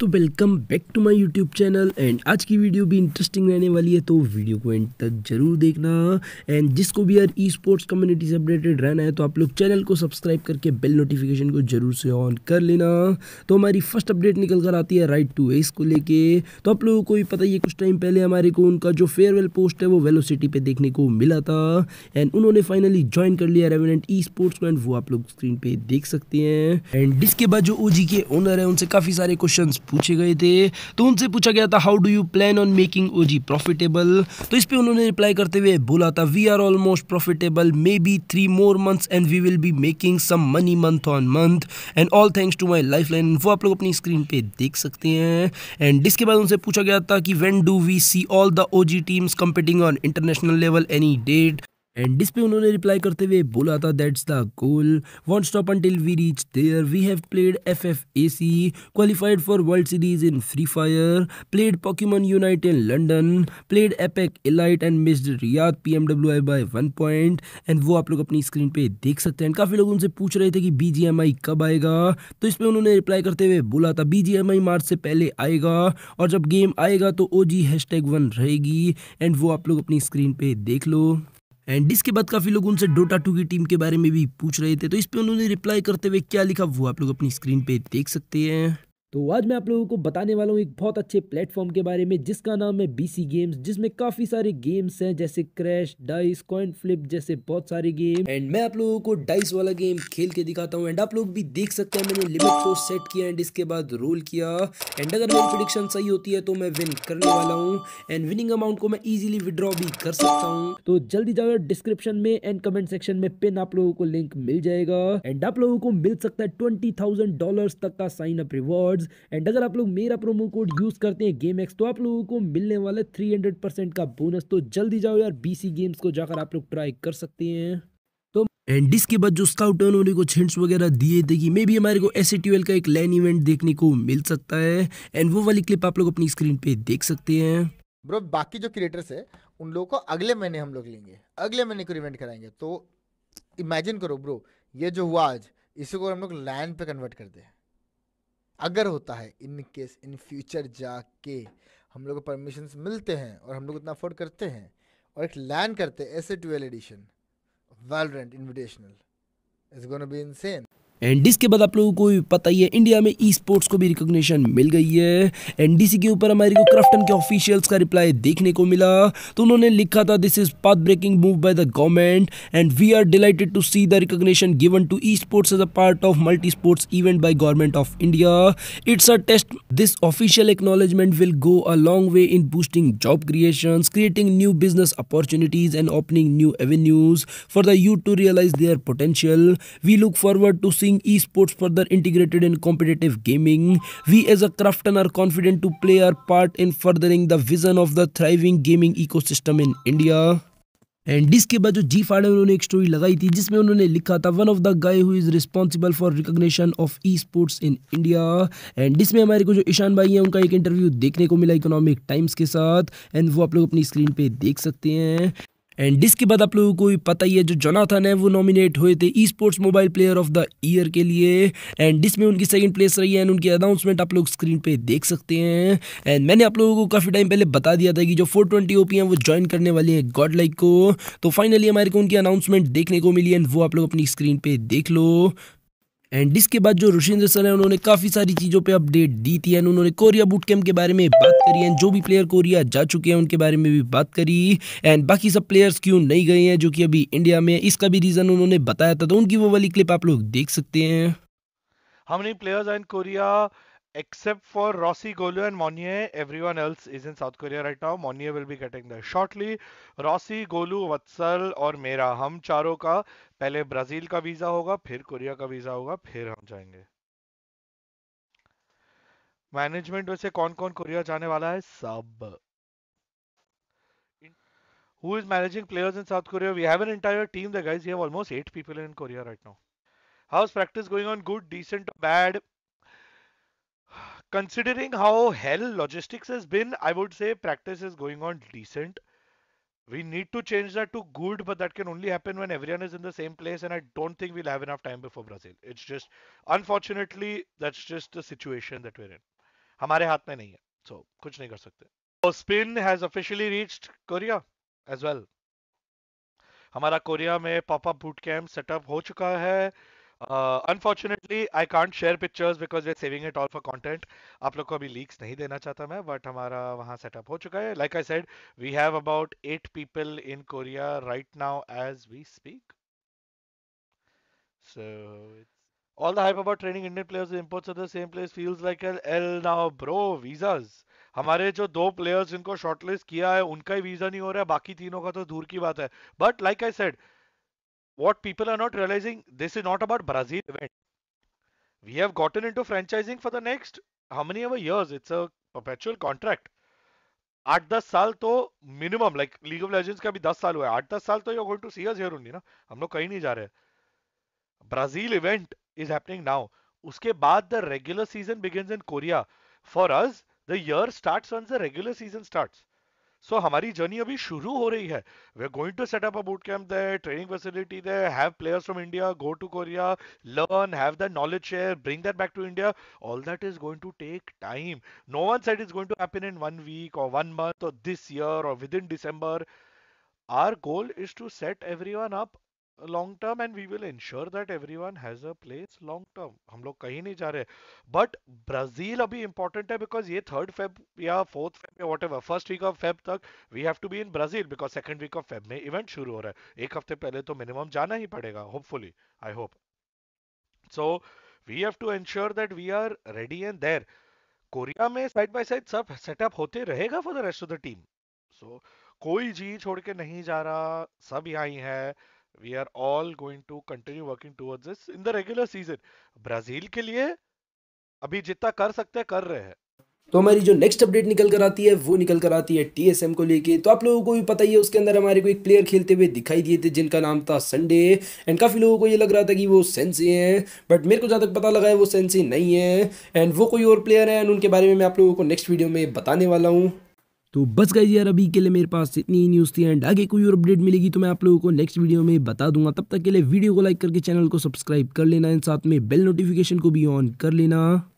तो welcome back to my YouTube channel and आज की वीडियो भी इंटरेस्टिंग रहने वाली है तो वीडियो को एंड तक जरूर देखना एंड जिसको भी यार ई स्पोर्ट्स कम्युनिटी से अपडेटेड रहना है तो आप लोग चैनल को सब्सक्राइब करके बेल नोटिफिकेशन को जरूर से ऑन कर लेना तो हमारी फर्स्ट अपडेट निकल कर आती है राइट टू एस को लेके तो आप लोगों को भी पता ही है कुछ टाइम पहले हमारे को उनका जो फेयरवेल पोस्ट है वो वेलोसिटी पर देखने को मिला था एंड उन्होंने फाइनली ज्वाइन कर लिया रेवेनेंट ई स्पोर्ट्स वो आप लोग स्क्रीन पर देख सकते हैं एंड इसके बाद जो ओ के ओनर है उनसे काफ़ी सारे क्वेश्चन पूछे गए थे तो उनसे पूछा गया था how do you plan on making O G profitable तो इस पर उन्होंने रिप्लाई करते हुए बोला था we are almost profitable maybe three more months and we will be making some money month on month and all thanks to my lifeline वो आप लोग अपनी स्क्रीन पर देख सकते हैं एंड इसके बाद उनसे पूछा गया था कि when do we see all the O G teams competing on international level any date and इस पे उन्होंने रिप्लाई करते हुए बोला था that's the goal one stop until we reach there we have played F F A C qualified for world series in Free Fire played Pokemon Unite in London played Apex elite and missed Riyadh P M W I by one point and वो आप लोग अपनी screen पे देख सकते हैं काफ़ी लोग उनसे पूछ रहे थे कि बी जी एम आई कब आएगा तो इस पर उन्होंने रिप्लाई करते हुए बोला था बी जी एम आई मार्च से पहले आएगा और जब गेम आएगा तो O G hashtag one रहेगी एंड वो आप लोग अपनी स्क्रीन पे देख लो एंड इसके बाद काफ़ी लोग उनसे डोटा टू की टीम के बारे में भी पूछ रहे थे तो इस पर उन्होंने रिप्लाई करते हुए क्या लिखा वो आप लोग अपनी स्क्रीन पर देख सकते हैं तो आज मैं आप लोगों को बताने वाला हूँ एक बहुत अच्छे प्लेटफॉर्म के बारे में जिसका नाम है बीसी गेम्स जिसमें काफी सारे गेम्स हैं जैसे क्रैश डाइस कॉइन फ्लिप जैसे बहुत सारे गेम एंड मैं आप लोगों को डाइस वाला गेम खेल के दिखाता हूँ एंड आप लोग भी देख सकते हैं मैंने लिमिट को सेट किया एंड इसके बाद रोल किया एंड अगर मेरी प्रिडिक्शन सही होती है तो मैं विन करने वाला हूँ एंड विनिंग अमाउंट को मैं इजिली विड्रॉ भी कर सकता हूँ तो जल्दी जाओ डिस्क्रिप्शन में एंड कमेंट सेक्शन में पिन आप लोगों को लिंक मिल जाएगा एंड आप लोगों को मिल सकता है ट्वेंटी डॉलर तक का साइन अप रिवॉर्ड एंड अगर आप लोग मेरा प्रोमो कोड यूज़ करते हैं गेम एक्स तो आप लोगों को मिलने वाले थ्री हंड्रेड परसेंट का बोनस तो जल्दी जाओ यार बीसी गेम्स को जाकर आप लोग ट्राई कर सकते हैं एंड तो इसके बाद जो स्काउट उन्होंने कुछ हिंट्स वगैरह दिए थे कि मे भी हमारे को एस का एक लैन इवेंट देखने को मिल सकता है एंड वो वाली क्लिप आप लोग अपनी स्क्रीन पे देख सकते हैं ब्रो बाकी जो क्रिएटर्स है उन लोगों को अगले महीने हम लोग लेंगे अगले महीने को इवेंट कराएंगे तो इमेजिन करो ब्रो ये जो हुआ आज इसी को हम लोग लैंड पे कन्वर्ट कर हैं अगर होता है इन केस इन फ्यूचर जाके हम लोग को परमिशन मिलते हैं और हम लोग इतना अफोर्ड करते हैं और एक लैंड करते हैं ऐसे twelve edition Valorant invitational is gonna be insane and इसके बाद आप लोगों को भी पता ही है इंडिया में ई स्पोर्ट्स को भी रिकॉग्निशन मिल गई है एंड के ऊपर हमारे को क्राफ्टन के ऑफिशियल्स का रिप्लाई देखने को मिला तो उन्होंने लिखा था this is path breaking move by the government and we are delighted to see the recognition given to esports as a part of multi sports event by government of India it's a test this official acknowledgement will go a long way in boosting job creation creating new business opportunities and opening new avenues for the you to realise their potential we look forward to C enhancing esports further integrated in competitive gaming. We as a Crafton are confident to play our part in furthering the vision of the thriving gaming ecosystem in India. And इसके बाद जो जी फाड़े उन्होंने एक story लगाई थी जिसमें उन्होंने लिखा था one of the guy who is responsible for recognition of esports in India and इसमें हमारे को जो ईशान भाई हैं उनका एक इंटरव्यू देखने को मिला इकोनॉमिक टाइम्स के साथ एंड वो आप लोग अपनी स्क्रीन पे देख सकते हैं एंड इसके बाद आप लोगों को पता ही है जो जोनाथन है वो नॉमिनेट हुए थे esports mobile player of the year के लिए एंड इसमें उनकी सेकंड प्लेस रही है एंड उनकी अनाउंसमेंट आप लोग स्क्रीन पे देख सकते हैं एंड मैंने आप लोगों को काफ़ी टाइम पहले बता दिया था कि जो फोर ट्वेंटी ओपी हैं वो ज्वाइन करने वाली हैं गॉड लाइक को तो फाइनली हमारे को उनकी अनाउंसमेंट देखने को मिली एंड वो आप लोग अपनी स्क्रीन पर देख लो एंड इसके बाद जो रुशिंद्र सर है उन्होंने काफ़ी सारी चीज़ों पे अपडेट दी थी एंड उन्होंने कोरिया बूट कैम्प के बारे में बात करी एंड जो भी प्लेयर कोरिया जा चुके हैं उनके बारे में भी बात करी एंड बाकी सब प्लेयर्स क्यों नहीं गए हैं जो कि अभी इंडिया में इसका भी रीज़न उन्होंने बताया था तो उनकी वो वाली क्लिप आप लोग देख सकते हैं how many players and Korea except for Rossi, Golu, and Monier, everyone else is in South Korea right now. Monier will be getting there shortly. Rossi, Golu, Vatsal or Mera. हम charo ka pehle Brazil ka visa hoga, phir Korea ka visa hoga, phir हम jayenge. Management वैसे कौन कौन Korea जाने वाला है सब Who is managing players in South Korea? We have an entire team there, guys. We have almost eight people in Korea right now. How's practice going on? Good, decent, bad? considering how hell logistics has been, I would say practice is going on decent. We need to change that to good, but that can only happen when everyone is in the same place, and I don't think we'll have enough time before Brazil. It's just, unfortunately, that's just the situation that we're in. हमारे हाथ में नहीं है, so कुछ नहीं कर सकते. So spin has officially reached Korea as well. हमारा कोरिया में पॉपअप बूट कैंप सेटअप हो चुका है Uh, unfortunately, I can't share pictures because we're saving it all for content. आप लोग को अभी leaks नहीं देना चाहता मैं but हमारा वहाँ setup हो चुका है Like I said, we have about eight people in Korea right now as we speak. So it's all the hype about training Indian players and imports at the same place feels like an L now, bro. Visas. हमारे जो दो players जिनको shortlist किया है उनका ही visa नहीं हो रहा है बाकी तीनों का तो दूर की बात है but like I said what people are not realizing, this is not about Brazil event. We have gotten into franchising for the next how many ever years? It's a perpetual contract. आठ दस साल तो minimum like League of Legends का भी दस साल हुआ है आठ दस साल तो you going to see us here only ना हम लोग कहीं नहीं जा रहे Brazil event is happening now उसके बाद the regular season begins in Korea for us the year starts on the regular season starts so so, हमारी जर्नी अभी शुरू हो रही है we are going to set up a boot camp they training facility they have players from India go to Korea learn have that knowledge share bring that back to India all that is going to take time no one set is going to happen in one week और one month और this year और within our goal is to set everyone up long term and we will ensure that everyone has a place long term हम लोग कहीं नहीं जा रहे but Brazil अभी इंपॉर्टेंट है बिकॉज ये थर्ड फेब या फोर्थ फेब या what first week of Feb तक we have to be in Brazil because second week of Feb में इवेंट शुरू हो रहा है एक हफ्ते पहले तो मिनिमम जाना ही पड़ेगा hopefully I hope so we have to ensure that we are ready and there Korea में साइड बाय साइड सब सेटअप होते रहेगा for the rest of the team so कोई जी छोड़ के नहीं जा रहा सब यहाँ ही है we are all going to continue working towards this in the regular season Brazil के लिए अभी जितना कर सकते हैं कर रहे हैं तो हमारी जो नेक्स्ट अपडेट निकल कर आती है वो निकल कर आती है टीएसएम को लेके तो आप लोगों को भी पता ही है उसके अंदर हमारे को एक प्लेयर खेलते हुए दिखाई दिए थे जिनका नाम था संडे एंड काफ़ी लोगों को ये लग रहा था कि वो सेंसी हैं बट मेरे को जहाँ तक पता लगा है वो सेंसी नहीं है एंड वो कोई और प्लेयर है एंड उनके बारे में मैं आप लोगों को नेक्स्ट वीडियो में बताने वाला हूँ तो बस गई यार अभी के लिए मेरे पास इतनी ही न्यूज़ थी एंड आगे कोई और अपडेट मिलेगी तो मैं आप लोगों को नेक्स्ट वीडियो में बता दूंगा तब तक के लिए वीडियो को लाइक करके चैनल को सब्सक्राइब कर लेना एंड साथ में बेल नोटिफिकेशन को भी ऑन कर लेना